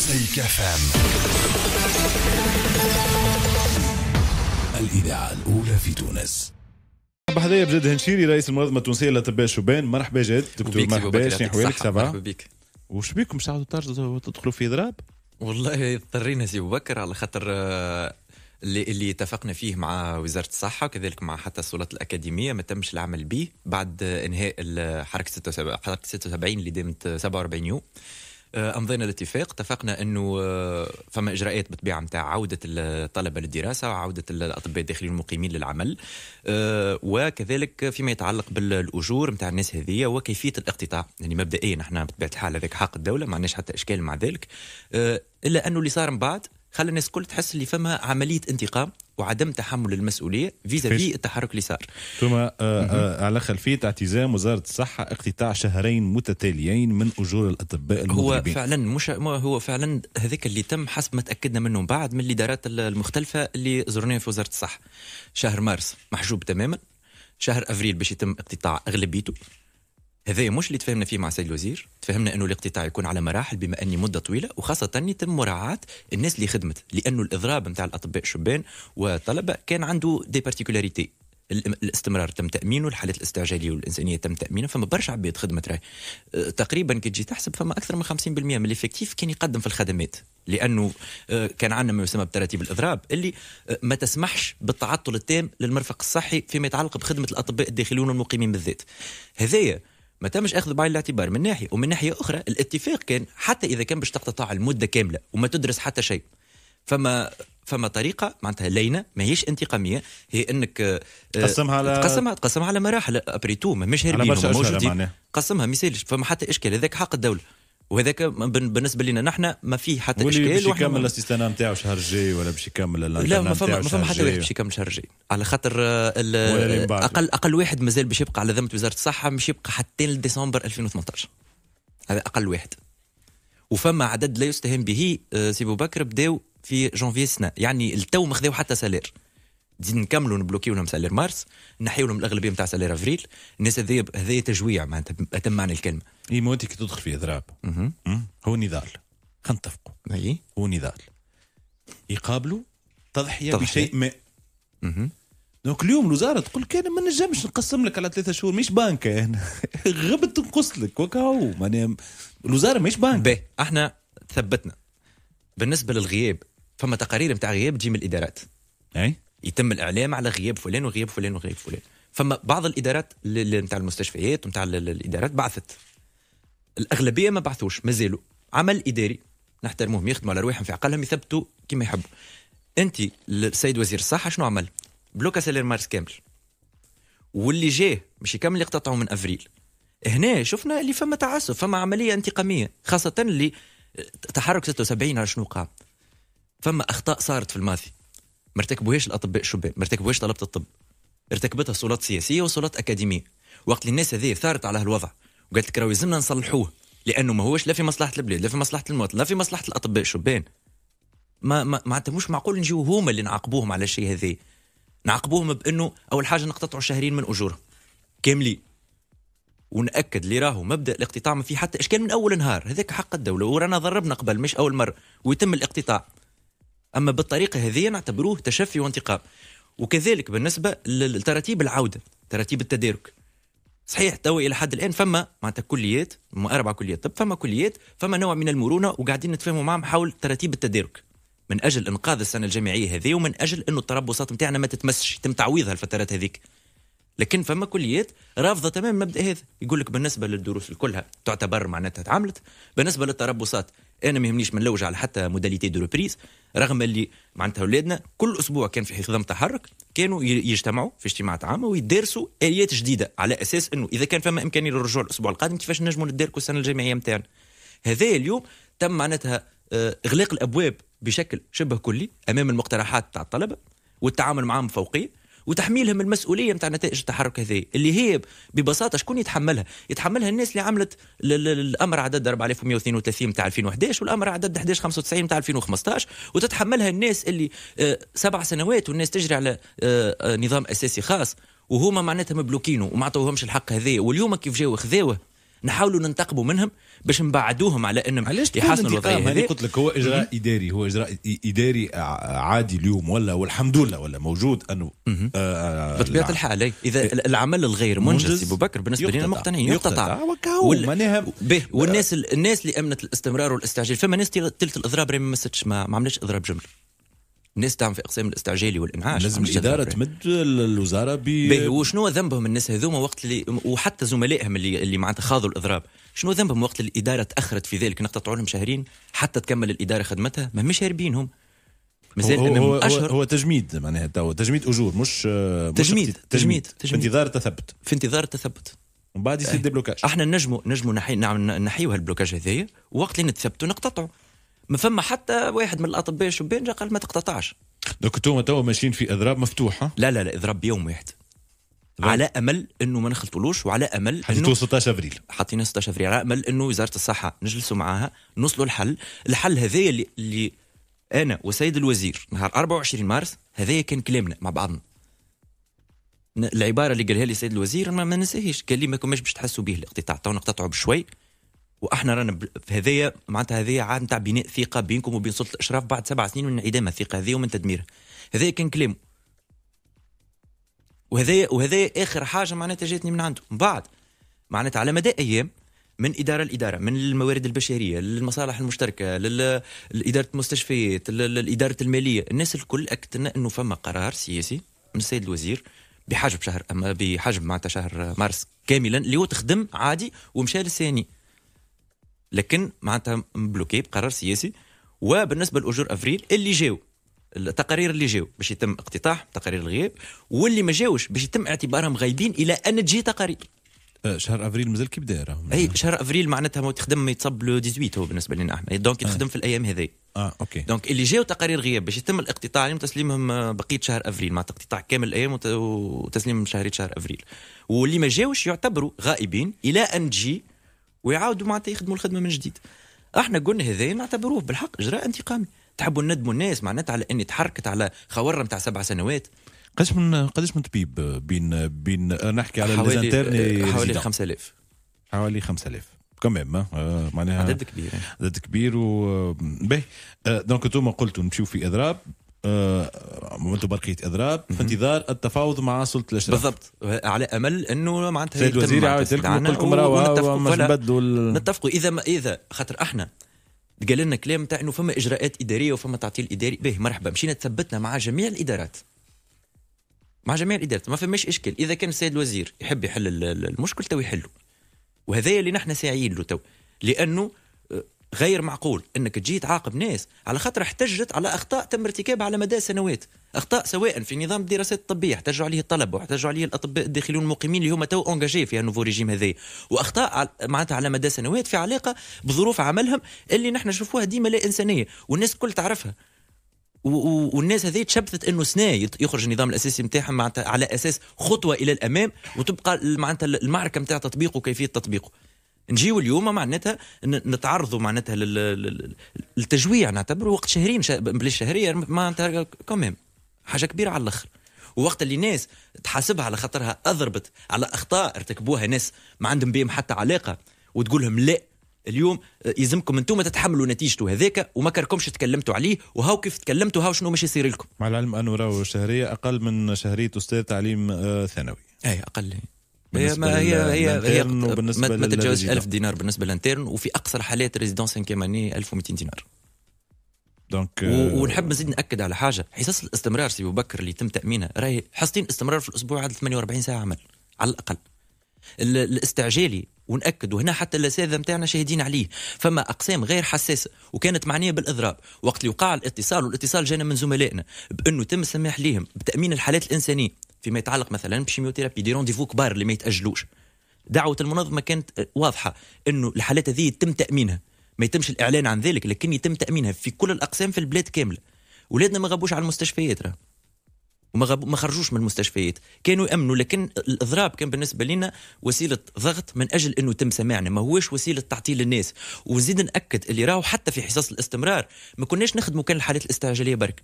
مزيكا فام الإذاعة الأولى في تونس مرحبا بجد هنشيري رئيس المنظمة التونسية للأطباء الشبان مرحبا جد دكتور مرحبا شنو حوالك سافا مرحبا بك وش بيكم شعبوا تدخلوا في ضراب والله اضطرينا سي بكر على خاطر آه، اللي اللي اتفقنا فيه مع وزاره الصحه وكذلك مع حتى السلطات الاكاديميه ما تمش العمل به بعد آه، انهاء 76 حركه 76 اللي دامت 47 آه، يوم آه، امضينا الاتفاق اتفقنا انه آه، فما اجراءات بالطبيعه نتاع عوده الطلبه للدراسه وعوده الاطباء الداخليين المقيمين للعمل آه، وكذلك فيما يتعلق بالاجور نتاع الناس هذه وكيفيه الاقتطاع يعني مبدئيا احنا بطبيعه الحال هذاك حق الدوله ما عندناش حتى اشكال مع ذلك الا انه اللي صار من بعد خلى الناس الكل تحس اللي فما عمليه انتقام وعدم تحمل المسؤوليه فيزا في التحرك اللي صار. ثم آه، آه، آه، على خلفيه اعتزام وزاره الصحه اقتطاع شهرين متتاليين من اجور الاطباء المغربين. هو فعلا مش هو فعلا هذاك اللي تم حسب ما تاكدنا منه بعد من الادارات المختلفه اللي زرناها في وزاره الصحه. شهر مارس محجوب تماما شهر افريل باش يتم اقتطاع اغلبيته هذايا مش اللي تفهمنا فيه مع سيد الوزير تفهمنا انه الاقتطاع يكون على مراحل بما اني مده طويله وخاصه يتم مراعاه الناس اللي خدمت لانه الاضراب نتاع الاطباء الشبان والطلبه كان عنده دي بارتيكولاريتي الاستمرار تم تامينه الحالات الاستعجاليه والانسانيه تم تامينها فما برشا عباد خدمت راي أه، تقريبا كي تجي تحسب فما اكثر من 50% من الافكتيف كان يقدم في الخدمات لانه أه، كان عندنا ما يسمى بتراتيب الاضراب اللي أه، ما تسمحش بالتعطل التام للمرفق الصحي فيما يتعلق بخدمه الاطباء الداخليون والمقيمين بالذات هذايا ما تمش اخذ بعين الاعتبار من ناحيه ومن ناحيه اخرى الاتفاق كان حتى اذا كان باش تقتطع المده كامله وما تدرس حتى شيء فما فما طريقه معناتها لينه ماهيش انتقاميه هي انك آه، تقسمها على تقسمها تقسمها على مراحل ابري تو ماهمش قسمها مثالش فما حتى اشكال هذاك حق الدوله وهذاك بالنسبه لنا نحن ما فيه حتى اشكال باش يكمل الاستثناء نتاعو الشهر الجاي ولا باش يكمل لا ما فما ما فما حتى واحد باش يكمل الشهر الجاي على خاطر اقل اقل واحد مازال باش يبقى على ذمه وزاره الصحه مش يبقى حتى لديسمبر 2018 هذا اقل واحد وفما عدد لا يستهان به آه، سي بكر بداو في جانفي السنه يعني التو ما خذاو حتى سالير نزيد نكملوا نبلوكيو لهم سالير مارس نحيو لهم الاغلبيه نتاع سالير افريل الناس هذيا هذيا تجويع معناتها اتم معنى الكلمه اي مو كي تدخل في اضراب هو نضال خلينا نتفقوا اي هو نضال يقابلوا تضحيه بشيء ما دونك اليوم الوزاره تقول لك انا ما نجمش نقسم لك على ثلاثة شهور مش بانكة انا غبت نقص لك وكا هو معناها الوزاره مش بانك باهي احنا ثبتنا بالنسبه للغياب فما تقارير نتاع غياب تجي من الادارات اي يتم الاعلام على غياب فلان وغياب فلان وغياب فلان فما بعض الادارات نتاع المستشفيات ونتاع الادارات بعثت الاغلبيه ما بعثوش مازالوا عمل اداري نحترموهم يخدموا على رواحهم في عقلهم يثبتوا كما يحبوا انت السيد وزير الصحه شنو عمل بلوكا سالير مارس كامل واللي جاه مش يكمل يقتطعوا من افريل هنا شفنا اللي فما تعسف فما عمليه انتقاميه خاصه اللي تحرك 76 على شنو قام فما اخطاء صارت في الماضي ما ارتكبوهاش الاطباء الشبان ما ارتكبوهاش طلبه الطب ارتكبتها سلطات سياسيه وسلطات اكاديميه وقت اللي الناس هذه ثارت على هالوضع وقالت لك راهو يلزمنا نصلحوه لانه ما هوش لا في مصلحه البلاد لا في مصلحه المواطن لا في مصلحه الاطباء الشبان ما ما معناتها مش معقول نجيو هما اللي نعاقبوهم على الشيء هذا نعاقبوهم بانه اول حاجه نقتطعوا شهرين من اجورهم كاملين وناكد اللي راهو مبدا الاقتطاع ما فيه حتى اشكال من اول نهار هذاك حق الدوله ورانا ضربنا قبل مش اول مره ويتم الاقتطاع اما بالطريقه هذه نعتبروه تشفي وانتقام وكذلك بالنسبه لتراتيب العوده تراتيب التدارك صحيح توا الى حد الان فما معناتها كليات اربع كليات طب فما كليات فما نوع من المرونه وقاعدين نتفاهموا معهم حول تراتيب التدارك من اجل انقاذ السنه الجامعيه هذه ومن اجل انه التربصات نتاعنا ما تتمسش يتم تعويضها الفترات هذيك لكن فما كليات رافضه تماما المبدا هذا يقول لك بالنسبه للدروس الكلها تعتبر معناتها تعملت بالنسبه للتربصات انا ما يهمنيش ما نلوج على حتى موداليتي دو ريبريز رغم اللي معناتها اولادنا كل اسبوع كان في خضم تحرك كانوا يجتمعوا في اجتماعات عامه ويدرسوا اليات جديده على اساس انه اذا كان فما امكانيه للرجوع الاسبوع القادم كيفاش نجموا نداركوا السنه الجامعيه نتاعنا هذا اليوم تم معناتها آه، اغلاق الابواب بشكل شبه كلي امام المقترحات تاع الطلبه والتعامل معهم فوقيه وتحميلهم المسؤوليه نتاع نتائج التحرك هذه اللي هي ببساطه شكون يتحملها؟ يتحملها الناس اللي عملت الامر عدد 4132 نتاع 2011 والامر عدد 1195 نتاع 2015 وتتحملها الناس اللي آه، سبع سنوات والناس تجري على آه، آه، نظام اساسي خاص وهما معناتها مبلوكينه وما عطوهمش الحق هذايا واليوم كيف جاو خذاوه نحاولوا ننتقموا منهم باش نبعدوهم على انهم يحسنوا الوضعيه هذه قلت لك هو اجراء اداري هو اجراء اداري عادي اليوم ولا والحمد لله ولا موجود انه آه بطبيعه الحال إيه. اذا إيه. العمل الغير منجز ابو بكر بالنسبه لنا مقتنعين يقتطع آه، وال... معناها والناس الناس اللي امنت الاستمرار والاستعجال فما ناس تلت الاضراب ما مستش ما, ما عملتش اضراب جمله الناس تعمل في اقسام الاستعجالي والانعاش لازم الاداره تمد الوزاره ب وشنو ذنبهم الناس هذوما وقت اللي وحتى زملائهم اللي اللي معناتها خاضوا الاضراب شنو ذنبهم وقت الاداره تاخرت في ذلك نقطة لهم شهرين حتى تكمل الاداره خدمتها ما مش هم مازال هو, هو, أشهر هو تجميد معناها تو تجميد اجور مش تجميد, مش تجميد, تجميد في انتظار تثبت في انتظار تثبت ومن بعد يصير إيه. ديبلوكاج احنا نجموا نجموا نحي نعمل نحيو هالبلوكاج هذايا وقت اللي نتثبتوا نقتطعوا ما فما حتى واحد من الاطباء الشبان جا قال ما تقتطعش دوك انتوما توا ماشيين في اضراب مفتوح لا لا لا اضراب بيوم واحد على امل انه ما نخلطولوش وعلى امل حطيتوه 16 ابريل حطينا 16 ابريل على امل انه وزاره الصحه نجلسوا معاها نوصلوا الحل الحل هذايا اللي, اللي انا وسيد الوزير نهار 24 مارس هذايا كان كلامنا مع بعضنا العباره اللي قالها لي سيد الوزير ما, ما ننساهاش قال لي ما كماش باش تحسوا به الاقتطاع تو نقتطعوا بشوي واحنا رانا في هذايا معناتها هذايا عاد نتاع بناء ثقه بينكم وبين سلطه الاشراف بعد سبع سنين من انعدام الثقه هذه ومن تدميرها هذايا كان كلام وهذايا وهذايا اخر حاجه معناتها جاتني من عنده من بعد معناتها على مدى ايام من اداره لاداره من الموارد البشريه للمصالح المشتركه لاداره المستشفيات لاداره الماليه الناس الكل اكدت لنا انه فما قرار سياسي من السيد الوزير بحجم شهر اما بحجم معناتها شهر مارس كاملا اللي هو تخدم عادي ومشى للثاني لكن معناتها مبلوكي بقرار سياسي وبالنسبه لاجور افريل اللي جاو التقارير اللي جاو باش يتم اقتطاح تقارير الغياب واللي ما جاوش باش يتم اعتبارهم غايبين الى ان تجي تقارير أه، شهر افريل مازال كيف داير اي شهر افريل معناتها ما تخدم يتصب لو 18 هو بالنسبه لنا احنا دونك يخدم آه. في الايام هذه اه اوكي دونك اللي جاو تقارير غياب باش يتم الاقتطاع عليهم تسليمهم آه، بقيه شهر افريل مع اقتطاع كامل الايام وتسليمهم شهريه شهر افريل واللي ما جاوش يعتبروا غائبين الى ان تجي ويعاودوا معناتها يخدموا الخدمه من جديد احنا قلنا هذا نعتبروه بالحق اجراء انتقامي تحبوا ندموا الناس معناتها على اني تحركت على خوره نتاع سبع سنوات قداش من قداش من طبيب بين بين نحكي على حوالي آه، حوالي 5000 حوالي 5000 كمام آه، معناها عدد كبير عدد كبير و باهي آه، دونك انتم قلتوا نمشيو في اضراب منذ برقيه اضراب في انتظار التفاوض مع سلطه الاشراف بالضبط على امل انه معناتها سيد الوزير يعاود لكم يقول لكم راهو نتفقوا نتفقوا اذا ما اذا خاطر احنا قال لنا كلام تاع انه فما اجراءات اداريه وفما تعطيل اداري به مرحبا مشينا تثبتنا مع جميع الادارات مع جميع الادارات ما فماش اشكال اذا كان السيد الوزير يحب يحل المشكل تو يحله وهذايا اللي نحن ساعيين له تو لانه غير معقول انك تجي تعاقب ناس على خاطر احتجت على اخطاء تم ارتكابها على مدى سنوات اخطاء سواء في نظام الدراسات الطبيه احتجوا عليه الطلبه واحتجوا عليه الاطباء الداخلون المقيمين اللي هما تو اونجاجي في النوفو ريجيم هذايا واخطاء معناتها على مدى سنوات في علاقه بظروف عملهم اللي نحن نشوفوها ديما لا انسانيه والناس الكل تعرفها والناس هذه تشبثت انه سنة يخرج النظام الاساسي نتاعهم معناتها على اساس خطوه الى الامام وتبقى معناتها المعركه نتاع تطبيقه وكيفيه تطبيقه نجيو اليوم معناتها نتعرضوا معناتها للتجويع نعتبره وقت شهرين شا... بلاش شهريه معناتها كوميم حاجه كبيره على الاخر ووقت اللي ناس تحاسبها على خاطرها اضربت على اخطاء ارتكبوها ناس ما عندهم بهم حتى علاقه وتقول لهم لا اليوم يلزمكم انتم تتحملوا نتيجته هذاك وما كركمش تكلمتوا عليه وهاو كيف تكلمتوا هاو شنو مش يصير لكم مع العلم انه راهو شهريه اقل من شهريه استاذ تعليم آه، ثانوي اي اقل هي. هي ما هي هي هي ما, تتجاوزش 1000 دينار بالنسبه للانترن وفي اقصى حالات ريزيدونس انكيماني إيه، 1200 دينار دونك euh, ونحب نزيد ناكد على حاجه حصص الاستمرار سي بكر اللي تم تامينها راهي حصتين استمرار في الاسبوع عدد 48 ساعه عمل على الاقل الاستعجالي ونأكد وهنا حتى الأساتذة نتاعنا شاهدين عليه فما أقسام غير حساسة وكانت معنية بالإضراب وقت اللي وقع الاتصال والاتصال جانا من زملائنا بأنه تم السماح لهم بتأمين الحالات الإنسانية فيما يتعلق مثلا بالشيميوثيرابي دي رونديفو كبار اللي ما يتاجلوش دعوه المنظمه كانت واضحه انه الحالات هذه يتم تامينها ما يتمش الاعلان عن ذلك لكن يتم تامينها في كل الاقسام في البلاد كامله ولادنا ما غابوش على المستشفيات راه وما خرجوش من المستشفيات كانوا يامنوا لكن الاضراب كان بالنسبه لنا وسيله ضغط من اجل انه تم سماعنا ما هوش وسيله تعطيل للناس ونزيد ناكد اللي راهو حتى في حصص الاستمرار ما كناش نخدموا كان الحالات الاستعجاليه برك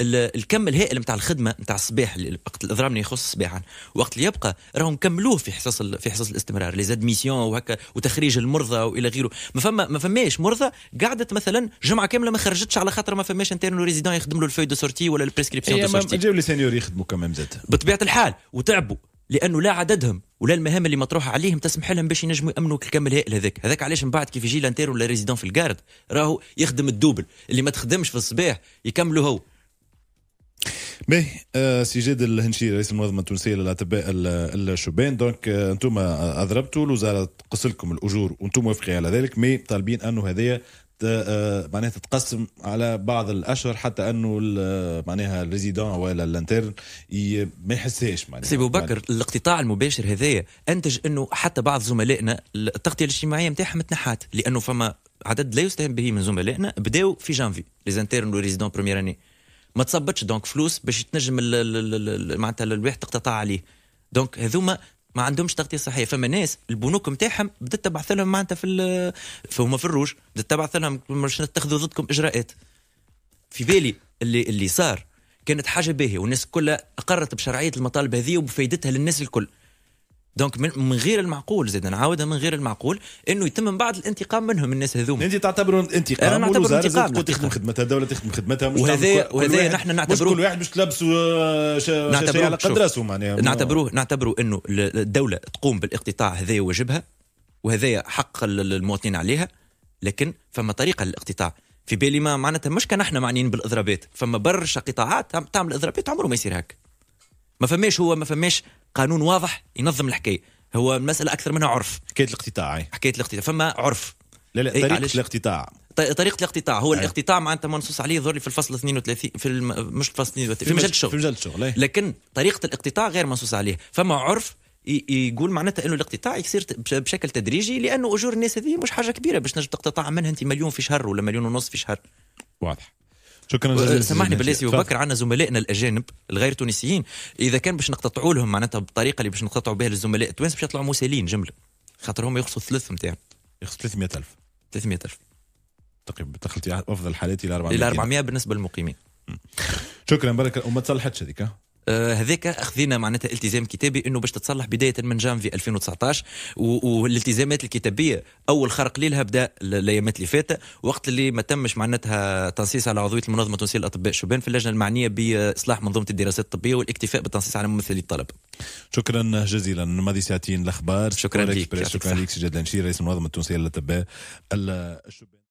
الكم الهائل نتاع الخدمه نتاع الصباح وقت الاضراب اللي يخص صباحا وقت اللي يبقى راهم نكملوه في حصص في حصص الاستمرار لي زادميسيون وهكا وتخريج المرضى والى غيره ما فما ما فماش مرضى قعدت مثلا جمعه كامله ما خرجتش على خاطر ما فماش انترن ريزيدون يخدم له الفوي دو سورتي ولا البريسكريبسيون دو سورتي السينيور يخدموا كمان زاد بطبيعه الحال وتعبوا لانه لا عددهم ولا المهام اللي مطروحه عليهم تسمح لهم باش ينجموا يامنوا الكم الهائل هذاك هذاك علاش من بعد كيف يجي لانتير ولا ريزيدون في الجارد راهو يخدم الدوبل اللي ما تخدمش في الصباح يكملوا هو باهي آه سي جاد الهنشي رئيس المنظمه التونسيه للاطباء الشبان دونك آه انتم اضربتوا الوزاره تقص لكم الاجور وانتم موافقين على ذلك مي طالبين انه هذايا آه، آه، معناها تتقسم على بعض الاشهر حتى انه آه، معناها الريزيدون ولا الانترن ما يحسهاش معناها سي بكر الاقتطاع المباشر هذايا انتج انه حتى بعض زملائنا التغطيه الاجتماعيه نتاعهم تنحات لانه فما عدد لا يستهان به من زملائنا بداوا في جانفي ليزانترن وريزيدون بروميير اني ما تصبتش دونك فلوس باش تنجم معناتها الواحد تقتطع عليه دونك هذوما ما عندهمش تغطيه صحيه فما ناس البنوك نتاعهم بدات تبعث لهم معناتها في فهم في الروج بدات تبعث لهم باش تاخذوا ضدكم اجراءات في بالي اللي اللي صار كانت حاجه باهيه والناس كلها اقرت بشرعيه المطالب هذه وبفائدتها للناس الكل دونك من غير المعقول زاد نعاودها من غير المعقول انه يتم من بعد الانتقام منهم الناس هذوما يعني انت تعتبروا انتقام انا نعتبر انتقام تخدم خدمتها الدوله تخدم خدمتها وهذا وهذا نحن نعتبروه كل واحد باش تلبسوا آه، شاشة على قد راسه معناها نعتبروه يعني نعتبروا انه الدوله تقوم بالاقتطاع هذا واجبها وهذا حق المواطنين عليها لكن فما طريقه للاقتطاع في بالي ما معناتها مش كان احنا معنيين بالاضرابات فما برشا قطاعات تعمل اضرابات عمره ما يصير هكا ما فماش هو ما فماش قانون واضح ينظم الحكايه هو المساله اكثر منها عرف حكايه الاقتطاع إيه. حكايه الاقتطاع فما عرف لا لا إيه، طريقه إيه الاقتطاع طريقه الاقتطاع هو أي. أيوه. الاقتطاع معناتها منصوص عليه ظهر لي في الفصل 32 في الم... مش الفصل 32 في مجال الشغل في مجال الشغل أي. لكن طريقه الاقتطاع غير منصوص عليه فما عرف يقول معناتها انه الاقتطاع يصير بشكل تدريجي لانه اجور الناس هذه مش حاجه كبيره باش تنجم تقتطع منها انت مليون في شهر ولا مليون ونص في شهر واضح شكرا جزيلا أه، سامحني بالليسي وبكر عندنا زملائنا الاجانب الغير تونسيين اذا كان باش نقطعوا لهم معناتها بالطريقه اللي باش نقطعوا بها للزملاء التوانسه باش يطلعوا مسالين جمله خاطر هم يخصوا الثلث نتاعهم يخصوا 300000 300000 تقريبا دخلتي افضل حالاتي الى 400 الى 400 بالنسبه للمقيمين شكرا بارك وما تصلحتش هذيك آه، هذاك اخذنا معناتها التزام كتابي انه باش تتصلح بدايه من جانفي 2019 والالتزامات الكتابيه اول خرق ليلها بدا الايامات اللي فاتت وقت اللي ما تمش معناتها تنصيص على عضويه المنظمه التونسيه للاطباء الشبان في اللجنه المعنيه باصلاح منظومه الدراسات الطبيه والاكتفاء بالتنصيص على ممثلي الطلب. شكرا جزيلا ماضي ساعتين الاخبار شكرا لك شكرا لك سجاد رئيس المنظمه التونسيه للاطباء الشبان